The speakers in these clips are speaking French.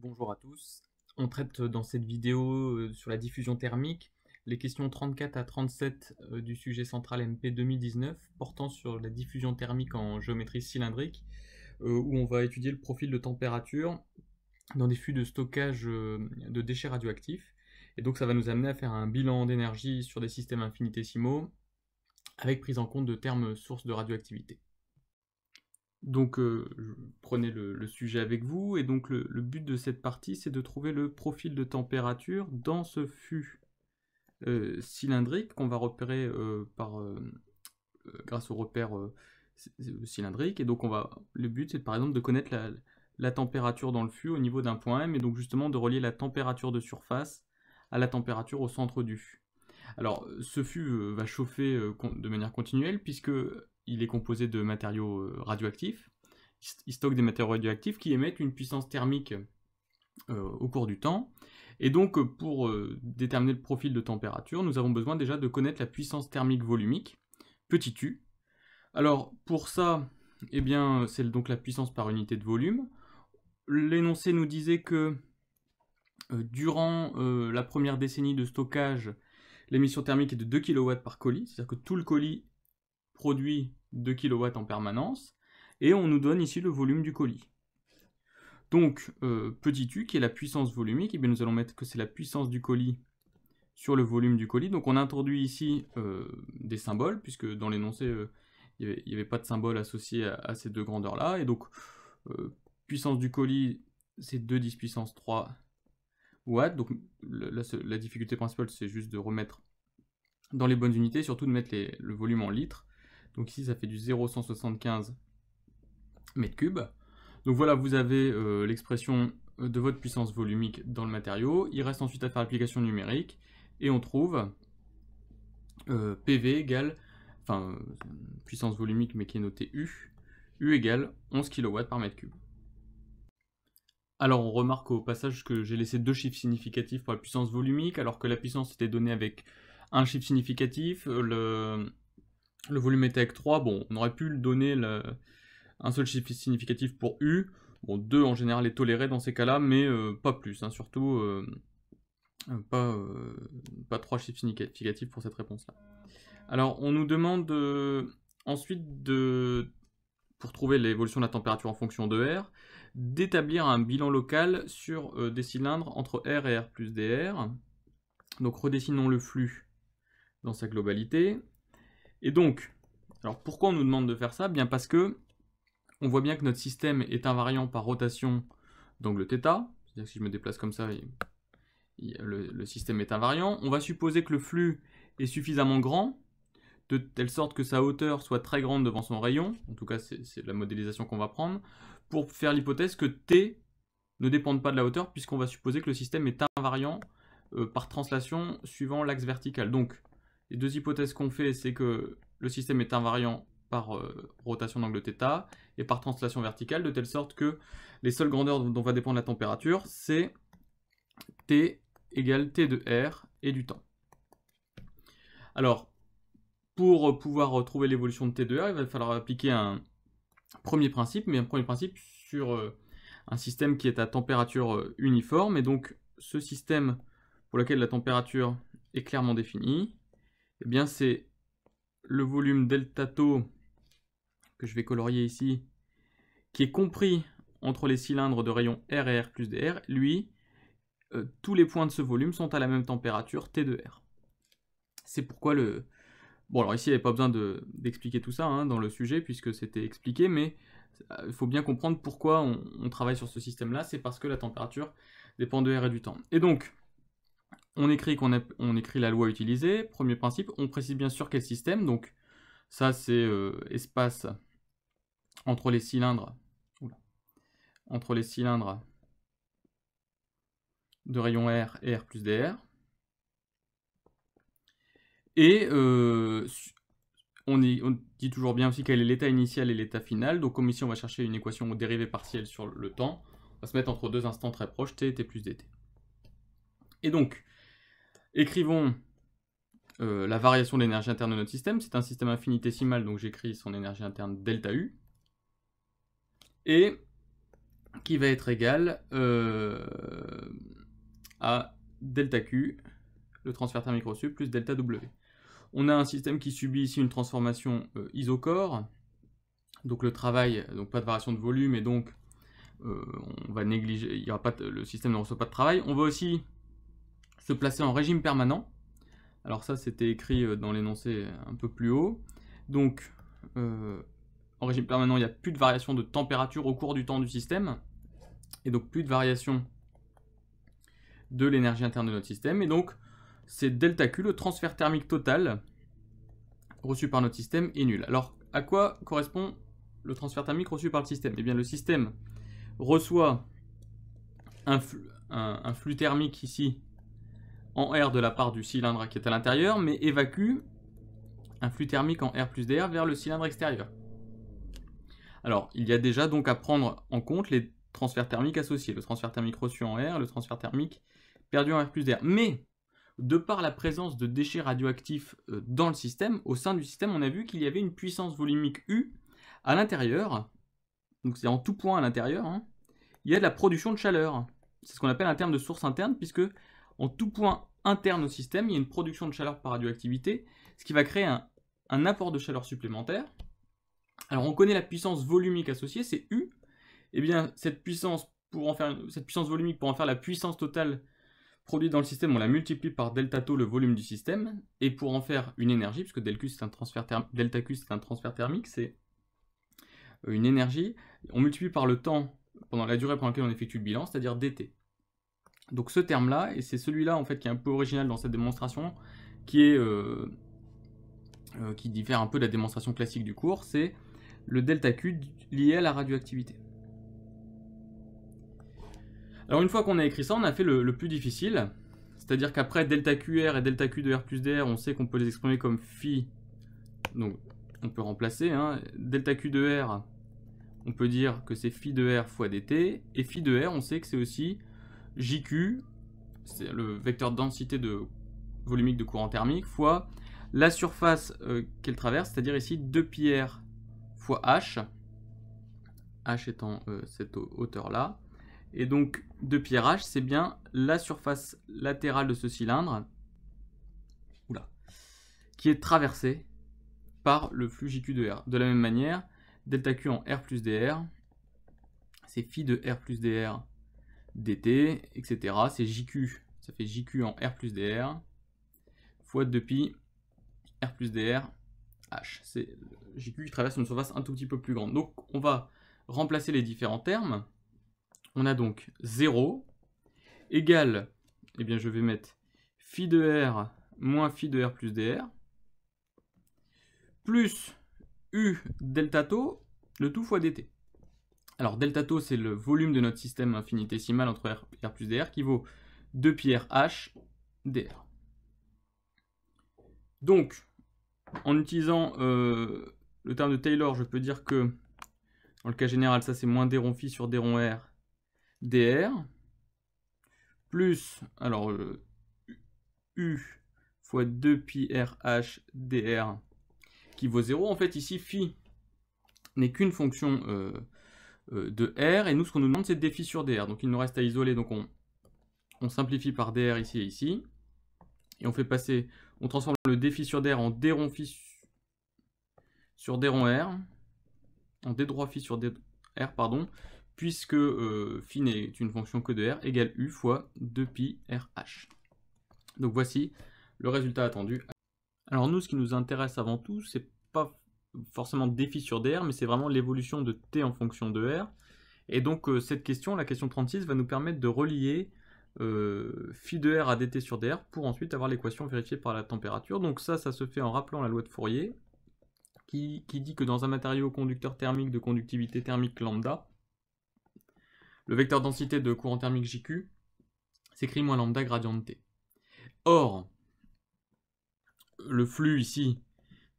Bonjour à tous. On traite dans cette vidéo euh, sur la diffusion thermique les questions 34 à 37 euh, du sujet central MP 2019 portant sur la diffusion thermique en géométrie cylindrique euh, où on va étudier le profil de température dans des flux de stockage de déchets radioactifs. Et donc ça va nous amener à faire un bilan d'énergie sur des systèmes infinitésimaux avec prise en compte de termes sources de radioactivité. Donc, euh, prenez le, sujet avec vous, et donc le, but de cette partie, c'est de trouver le profil de température dans ce fût euh, cylindrique qu'on va repérer euh, par, grâce au repère cylindrique. Et donc, on va, le but, c'est par exemple de connaître la, la température dans le fût au niveau d'un point M, et donc justement de relier la température de surface à la température au centre du fût. Alors, ce fût va chauffer de manière continuelle, puisque il est composé de matériaux euh, radioactifs. Il stocke des matériaux radioactifs qui émettent une puissance thermique euh, au cours du temps. Et donc, euh, pour déterminer le profil de température, nous avons besoin déjà de connaître la puissance thermique volumique, petit u. Alors, pour ça, eh bien, c'est donc la puissance par unité de volume. L'énoncé nous disait que durant la première décennie de stockage, l'émission thermique est de 2 kW par colis, c'est-à-dire que tout le colis produit 2 kW en permanence, et on nous donne ici le volume du colis. Donc, euh, petit u qui est la puissance volumique, et eh bien nous allons mettre que c'est la puissance du colis sur le volume du colis. Donc on introduit ici euh, des symboles, puisque dans l'énoncé, euh, il n'y avait, pas de symbole associé à, ces deux grandeurs-là. Et donc, puissance du colis, c'est 2 10 puissance 3 watts. Donc la, difficulté principale, c'est juste de remettre dans les bonnes unités, surtout de mettre le volume en litres. Donc ici, ça fait du 0,175 m cubes. Donc voilà, vous avez euh, l'expression de votre puissance volumique dans le matériau. Il reste ensuite à faire l'application numérique et on trouve euh, PV égale, enfin puissance volumique mais qui est notée U, U égale 11 kW par mètre cube. Alors on remarque au passage que j'ai laissé deux chiffres significatifs pour la puissance volumique alors que la puissance était donnée avec un chiffre significatif, le, le volume était avec 3, bon, on aurait pu donner un seul chiffre significatif pour U. Bon, 2 en général est toléré dans ces cas-là, mais euh, pas plus, hein, surtout euh, euh, pas, pas 3 chiffres significatifs pour cette réponse-là. Alors, on nous demande ensuite de, pour trouver l'évolution de la température en fonction de R, d'établir un bilan local sur des cylindres entre R et R plus DR. Donc redessinons le flux dans sa globalité. Et donc, alors pourquoi on nous demande de faire ça Bien parce que on voit bien que notre système est invariant par rotation d'angle θ. C'est-à-dire que si je me déplace comme ça, le, système est invariant. On va supposer que le flux est suffisamment grand de telle sorte que sa hauteur soit très grande devant son rayon, en tout cas c'est la modélisation qu'on va prendre, pour faire l'hypothèse que T ne dépend pas de la hauteur, puisqu'on va supposer que le système est invariant euh, par translation suivant l'axe vertical. Donc les deux hypothèses qu'on fait, c'est que le système est invariant par euh, rotation d'angle θ et par translation verticale, de telle sorte que les seules grandeurs dont va dépendre la température, c'est T égale T de R et du temps. Alors, pour pouvoir trouver l'évolution de T de R, il va falloir appliquer un premier principe, mais un premier principe sur euh, un système qui est à température euh, uniforme, et donc ce système pour lequel la température est clairement définie, eh bien c'est le volume delta tau que je vais colorier ici, qui est compris entre les cylindres de rayon R et R plus DR, lui, euh, tous les points de ce volume sont à la même température, T de R. C'est pourquoi le... Bon alors ici il n'y avait pas besoin d'expliquer tout ça hein, dans le sujet puisque c'était expliqué, mais euh, il faut bien comprendre pourquoi on, on travaille sur ce système-là, c'est parce que la température dépend de R et du temps. Et donc, on écrit, écrit la loi utilisée, premier principe, on précise bien sûr quel système, donc ça c'est euh, espace entre les cylindres, entre les cylindres de rayon R et R plus DR. Et euh, on, on, dit toujours bien aussi quel est l'état initial et l'état final, donc comme ici on va chercher une équation dérivées partielle sur le temps, on va se mettre entre deux instants très proches, t et t plus dt. Et donc, Écrivons euh, la variation de l'énergie interne de notre système. C'est un système infinitésimal, donc j'écris son énergie interne delta U. Et qui va être égal euh, à delta Q, le transfert thermique reçu, plus delta W. On a un système qui subit ici une transformation euh, isocore, isochore, donc le travail, donc pas de variation de volume, et donc on va négliger, il y aura pas le système ne reçoit pas de travail. On va aussi se placer en régime permanent. Alors ça, c'était écrit euh, dans l'énoncé euh, un peu plus haut. Donc, euh, en régime permanent, il n'y a plus de variation de température au cours du temps du système, et donc plus de variation de l'énergie interne de notre système. Et donc, c'est delta Q, le transfert thermique total reçu par notre système est nul. Alors, à quoi correspond le transfert thermique reçu par le système et eh bien, le système reçoit un flux thermique ici en R de la part du cylindre qui est à l'intérieur, mais évacue un flux thermique en R plus DR vers le cylindre extérieur. Alors, il y a déjà donc à prendre en compte les transferts thermiques associés, le transfert thermique reçu en R, le transfert thermique perdu en R plus DR. Mais, de par la présence de déchets radioactifs euh, dans le système, au sein du système, on a vu qu'il y avait une puissance volumique U à l'intérieur, donc c'est en tout point à l'intérieur, hein. il y a de la production de chaleur. C'est ce qu'on appelle un terme de source interne, puisque en tout point interne au système, il y a une production de chaleur par radioactivité, ce qui va créer un, apport de chaleur supplémentaire. Alors on connaît la puissance volumique associée, c'est U. Eh bien, cette puissance, pour en faire, cette puissance volumique, pour en faire la puissance totale produite dans le système, on la multiplie par delta tau, le volume du système, et pour en faire une énergie, puisque c'est delta Q c'est un transfert thermique, c'est euh, une énergie, on multiplie par le temps, pendant la durée pendant laquelle on effectue le bilan, c'est-à-dire dt. Donc ce terme-là, et c'est celui-là en fait qui est un peu original dans cette démonstration, qui est euh, euh, qui diffère un peu de la démonstration classique du cours, c'est le delta Q lié à la radioactivité. Alors une fois qu'on a écrit ça, on a fait le, plus difficile, c'est-à-dire qu'après delta QR et delta Q de R plus dr, on sait qu'on peut les exprimer comme phi, donc on peut remplacer, hein, delta Q de R, on peut dire que c'est phi de R fois dt, et phi de R, on sait que c'est aussi JQ, c'est le vecteur densité de volumique de courant thermique, fois la surface euh, qu'elle traverse, c'est-à-dire ici 2πr fois h, h étant euh, cette hauteur-là. Et donc 2 πrh h, c'est bien la surface latérale de ce cylindre, qui est traversée par le flux JQ de R. De la même manière, delta Q en R plus dr, c'est phi de R plus dr dt, etc. C'est jq, ça fait jq en r plus dr, fois 2pi, r plus dr, h. C'est jq qui traverse une surface un tout petit peu plus grande. Donc on va remplacer les différents termes. On a donc 0 égale, eh bien je vais mettre phi de r moins phi de r plus dr, plus u delta tau, le tout fois dt. Alors delta tau, c'est le volume de notre système infinitésimal entre R, plus DR qui vaut 2 pi h dr. Donc, en utilisant euh, le terme de Taylor, je peux dire que, dans le cas général, ça c'est moins d rond phi sur d rond r dr, plus, alors, euh, u fois 2 pi h dr qui vaut 0. En fait, ici, phi n'est qu'une fonction euh, euh, de R, et nous ce qu'on nous demande c'est défi sur dr, donc il nous reste à isoler, donc on, on simplifie par dr ici et ici, et on fait passer, on transforme le défi sur dr en d rond phi sur d rond r, en d droit phi sur dr pardon, puisque phi euh, n'est une fonction que de r, égale u fois 2pi rh. Donc voici le résultat attendu. Alors nous, ce qui nous intéresse avant tout, c'est forcément défi sur dr, mais c'est vraiment l'évolution de t en fonction de r. Et donc euh, cette question, la question 36, va nous permettre de relier euh, phi de r à dt sur dr pour ensuite avoir l'équation vérifiée par la température. Donc ça, ça se fait en rappelant la loi de Fourier, qui, qui dit que dans un matériau conducteur thermique de conductivité thermique lambda, le vecteur densité de courant thermique JQ s'écrit moins lambda gradient de t. Or, le flux ici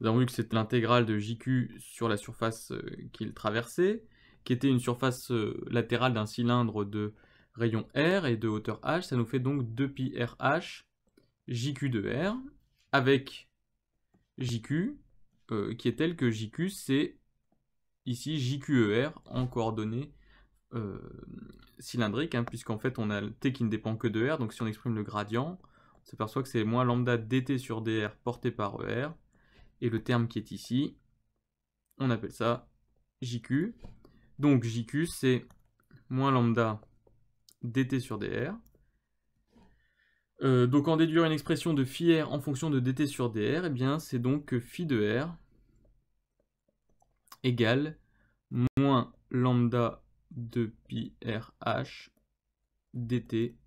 nous avons vu que c'était l'intégrale de JQ sur la surface euh, qu'il traversait, qui était une surface euh, latérale d'un cylindre de rayon R et de hauteur H. Ça nous fait donc 2 πrh JQ de R avec JQ euh, qui est tel que JQ c'est ici JQER en coordonnées cylindriques, hein, puisqu'en fait on a T qui ne dépend que de R, donc si on exprime le gradient, on s'aperçoit que c'est moins lambda dt sur dr porté par ER et le terme qui est ici, on appelle ça JQ. Donc JQ, c'est moins lambda dt sur dr. Euh, donc en déduire une expression de phi r en fonction de dt sur dr, et eh bien c'est donc que phi de r égale moins lambda de pi rh dt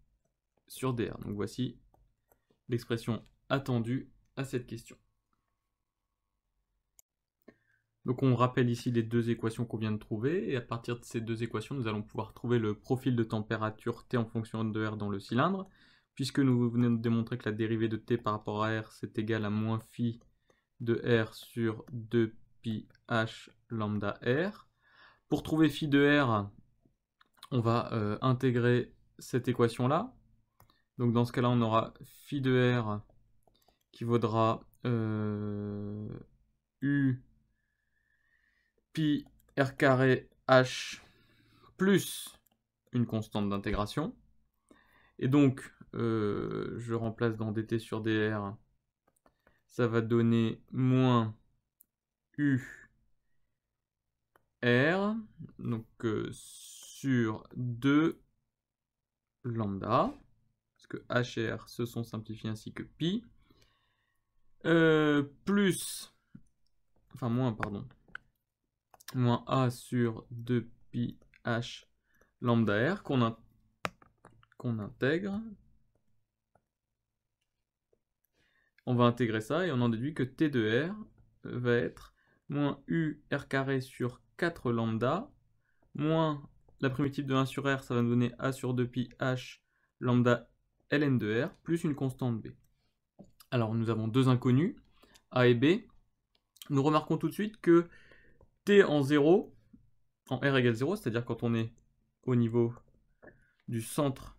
sur dr. Donc voici l'expression attendue à cette question. Donc on rappelle ici les deux équations qu'on vient de trouver, et à partir de ces deux équations, nous allons pouvoir trouver le profil de température T en fonction de R dans le cylindre, puisque nous venons de démontrer que la dérivée de T par rapport à R, c'est égal à moins phi de R sur 2 pi H lambda R. Pour trouver phi de R, on va euh, intégrer cette équation-là. Donc dans ce cas-là, on aura phi de R qui vaudra euh, U pi r carré h plus une constante d'intégration. Et donc, euh, je remplace dans dt sur dr, ça va donner moins u r, donc euh, sur 2 lambda, parce que h et r se sont simplifiés ainsi que pi, euh, plus, enfin moins, pardon, moins A sur 2pi H lambda R qu'on intègre. On va intégrer ça et on en déduit que T de R va être moins U R carré sur 4 lambda moins la primitive de 1 sur R, ça va nous donner A sur 2pi H lambda ln de R plus une constante B. Alors nous avons deux inconnus, A et B. Nous remarquons tout de suite que t en 0, en r égale 0, c'est-à-dire quand on est au niveau du centre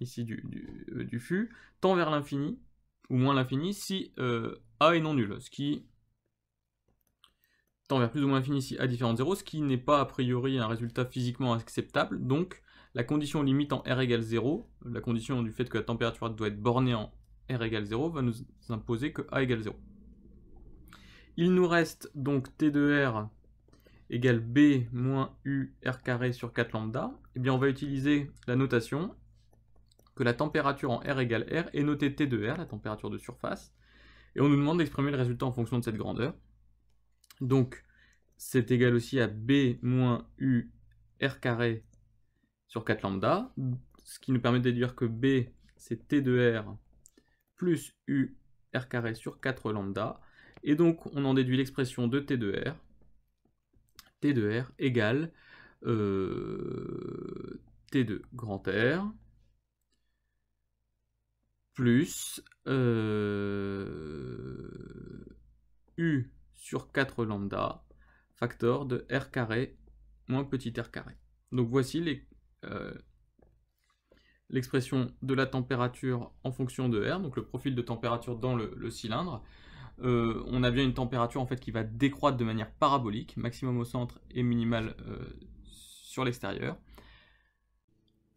ici du, du, euh, fût, tend vers l'infini, ou moins l'infini, si euh, a est non nul, ce qui tend vers plus ou moins l'infini si a différent de 0, ce qui n'est pas a priori un résultat physiquement acceptable, donc la condition limite en r égale 0, la condition du fait que la température doit être bornée en r égale 0, va nous imposer que a égale 0. Il nous reste donc T de R égale B moins U R carré sur 4 lambda. Et eh bien, on va utiliser la notation que la température en R égale R est notée T de R, la température de surface. Et on nous demande d'exprimer le résultat en fonction de cette grandeur. Donc, c'est égal aussi à B moins U R carré sur 4 lambda, ce qui nous permet de déduire que B, c'est T de R plus U R carré sur 4 lambda, et donc, on en déduit l'expression de T de R. T de R égale euh, T de grand R plus euh, U sur 4 lambda facteur de R carré moins petit r carré. Donc voici euh, l'expression de la température en fonction de R, donc le profil de température dans le cylindre, euh, on a bien une température en fait qui va décroître de manière parabolique, maximum au centre et minimal euh, sur l'extérieur.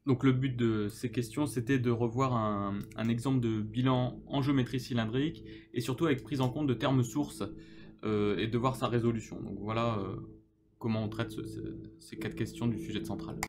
Donc le but de ces questions, c'était de revoir un, exemple de bilan en géométrie cylindrique et surtout avec prise en compte de termes sources euh, et de voir sa résolution. Donc voilà comment on traite ces quatre questions du sujet de centrale.